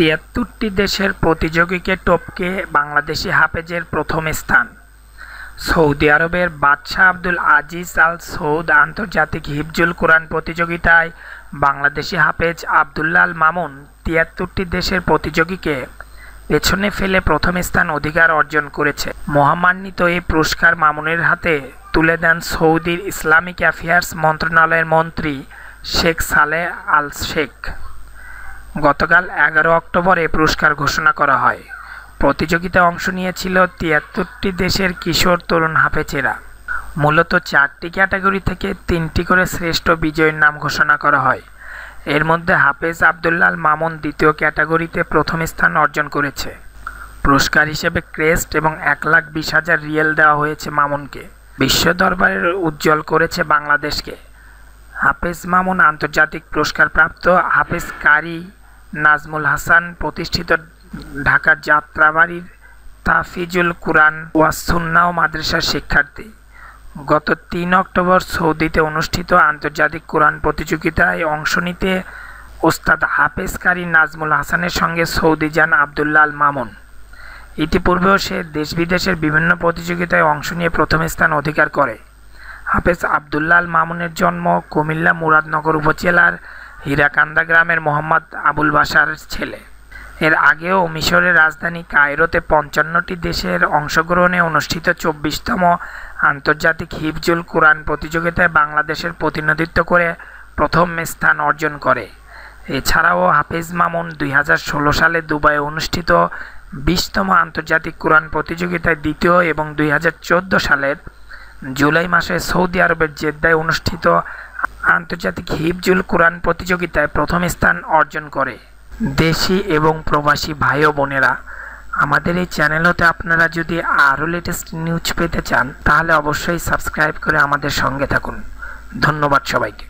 তিয়াত্তরটি দেশের প্রতিযোগীকে টপকে বাংলাদেশি হাফেজের প্রথম স্থান সৌদি আরবের বাদশাহ আব্দুল আজিজ আল সৌদ আন্তর্জাতিক হিফজুল কোরআন প্রতিযোগিতায় বাংলাদেশি হাফেজ আবদুল্লাল মামুন তিয়াত্তরটি দেশের প্রতিযোগীকে পেছনে ফেলে প্রথম স্থান অধিকার অর্জন করেছে মহামান্বিত এই পুরস্কার মামুনের হাতে তুলে দেন সৌদির ইসলামিক অ্যাফেয়ার্স মন্ত্রণালয়ের মন্ত্রী শেখ সালে আল শেখ গতকাল এগারো অক্টোবর এ পুরস্কার ঘোষণা করা হয় প্রতিযোগিতায় অংশ নিয়েছিল তিয়াত্তরটি দেশের কিশোর তরুণ হাফেচেরা মূলত চারটি ক্যাটাগরি থেকে তিনটি করে শ্রেষ্ঠ বিজয়ীর নাম ঘোষণা করা হয় এর মধ্যে হাফেজ আবদুল্লাল মামুন দ্বিতীয় ক্যাটাগরিতে প্রথম স্থান অর্জন করেছে পুরস্কার হিসেবে ক্রেস্ট এবং এক লাখ বিশ হাজার রিয়েল দেওয়া হয়েছে মামুনকে বিশ্ব দরবারে উজ্জ্বল করেছে বাংলাদেশকে হাফেজ মামুন আন্তর্জাতিক পুরস্কারপ্রাপ্ত হাফেজ কারি নাজমুল হাসান প্রতিষ্ঠিত ঢাকা যাত্রাবাড়ির তাফিজুল কুরআন ওয়াসুন্নাও মাদ্রাসার শিক্ষার্থী গত তিন অক্টোবর সৌদিতে অনুষ্ঠিত আন্তর্জাতিক কোরআন প্রতিযোগিতায় অংশ নিতে ওস্তাদ হাফেজকারী নাজমুল হাসানের সঙ্গে সৌদি যান আবদুল্লাল মামুন ইতিপূর্বেও সে দেশ বিদেশের বিভিন্ন প্রতিযোগিতায় অংশ নিয়ে প্রথম স্থান অধিকার করে হাফেজ আবদুল্লাল মামুনের জন্ম কুমিল্লা মুরাদনগর উপজেলার হীরাকান্দা গ্রামের মোহাম্মদ আবুল বাসার ছেলে এর আগেও মিশরের রাজধানী কায়রোতে পঞ্চান্নটি দেশের অংশগ্রহণে অনুষ্ঠিত চব্বিশতম আন্তর্জাতিক হিফজুল কোরআন প্রতিযোগিতায় বাংলাদেশের প্রতিনিধিত্ব করে প্রথম স্থান অর্জন করে এছাড়াও হাফিজ মামুন দুই সালে দুবাই অনুষ্ঠিত বিশতম আন্তর্জাতিক কোরআন প্রতিযোগিতায় দ্বিতীয় এবং দুই সালের জুলাই মাসে সৌদি আরবের জেদ্দায় অনুষ্ঠিত আন্তর্জাতিক হিফজুল কোরআন প্রতিযোগিতায় প্রথম স্থান অর্জন করে দেশি এবং প্রবাসী ভাই বোনেরা আমাদের এই চ্যানেল হতে আপনারা যদি আরও লেটেস্ট নিউজ পেতে চান তাহলে অবশ্যই সাবস্ক্রাইব করে আমাদের সঙ্গে থাকুন ধন্যবাদ সবাইকে